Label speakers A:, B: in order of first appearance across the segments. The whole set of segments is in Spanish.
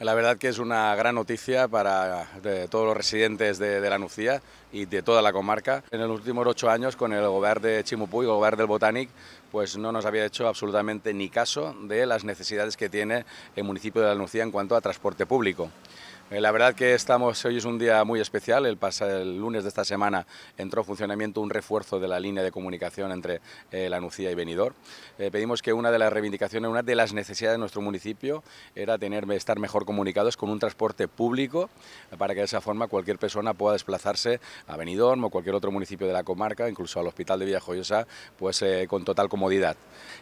A: La verdad que es una gran noticia para eh, todos los residentes de, la Nucía y de toda la comarca. En los últimos ocho años, con el gobierno de y el gobierno del Botánic, pues no nos había hecho absolutamente ni caso de las necesidades que tiene el municipio de la Nucía en cuanto a transporte público. Eh, la verdad que estamos, hoy es un día muy especial, el, lunes de esta semana entró en funcionamiento un refuerzo de la línea de comunicación entre Lanucía eh, La Nucía y Benidorm. Eh, pedimos que una de las reivindicaciones, una de las necesidades de nuestro municipio era tener, estar mejor comunicados con un transporte público para que de esa forma cualquier persona pueda desplazarse a Benidorm o cualquier otro municipio de la comarca, incluso al hospital de Villajoyosa, pues con total comodidad.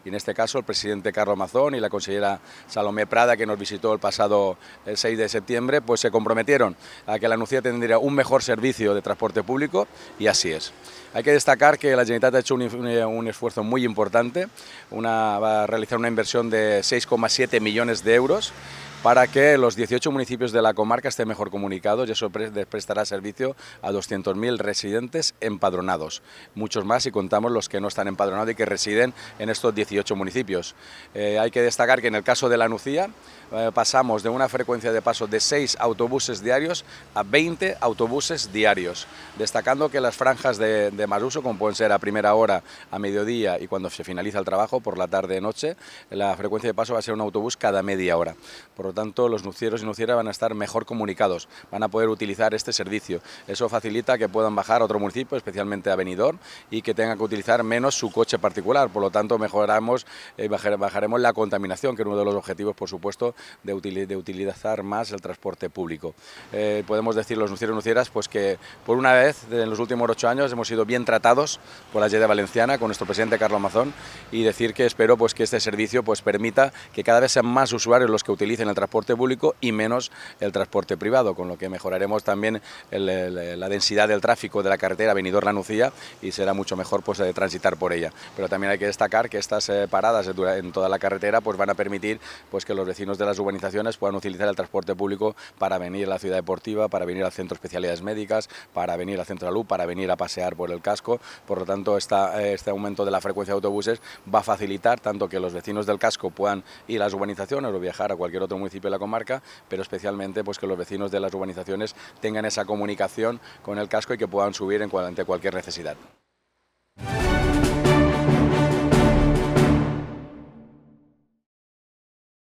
A: Y en este caso el presidente Carlos Mazón y la consejera Salomé Prada, que nos visitó el pasado 6 de septiembre, pues pues se comprometieron a que la Nucía tendría un mejor servicio de transporte público y así es. Hay que destacar que la Generalitat ha hecho un, eh, un esfuerzo muy importante, una, va a realizar una inversión de 6,7 millones de euros para que los 18 municipios de la comarca estén mejor comunicados y eso prestará servicio a 200.000 residentes empadronados, muchos más si contamos los que no están empadronados y que residen en estos 18 municipios. Eh, hay que destacar que en el caso de la Nucía eh, pasamos de una frecuencia de paso de 6 autobuses diarios a 20 autobuses diarios, destacando que las franjas de, de más uso, como pueden ser a primera hora, a mediodía y cuando se finaliza el trabajo, por la tarde-noche, la frecuencia de paso va a ser un autobús cada media hora. Por tanto, los nucieros y nucieras van a estar mejor comunicados, van a poder utilizar este servicio. Eso facilita que puedan bajar a otro municipio, especialmente a Benidorm, y que tengan que utilizar menos su coche particular. Por lo tanto, mejoramos, eh, bajaremos la contaminación, que es uno de los objetivos, por supuesto, de, de utilizar más el transporte público. Eh, podemos decir los nucieros y nucieras pues que por una vez, en los últimos ocho años, hemos sido bien tratados por la Generalitat Valenciana, con nuestro presidente Carlos Mazón, y decir que espero pues, que este servicio pues, permita que cada vez sean más usuarios los que utilicen el transporte público y menos el transporte privado, con lo que mejoraremos también la densidad del tráfico de la carretera Benidorm-Lanucía y será mucho mejor pues, eh, transitar por ella. Pero también hay que destacar que estas eh, paradas en toda la carretera pues, van a permitir pues, que los vecinos de las urbanizaciones puedan utilizar el transporte público para venir a la ciudad deportiva, para venir al centro de especialidades médicas, para venir al centro de luz... para venir a pasear por el casco. Por lo tanto, eh, este aumento de la frecuencia de autobuses va a facilitar tanto que los vecinos del casco puedan ir a las urbanizaciones o viajar a cualquier otro municipio municipio de la comarca, pero especialmente pues, que los vecinos de las urbanizaciones tengan esa comunicación con el casco y que puedan subir en, ante cualquier necesidad.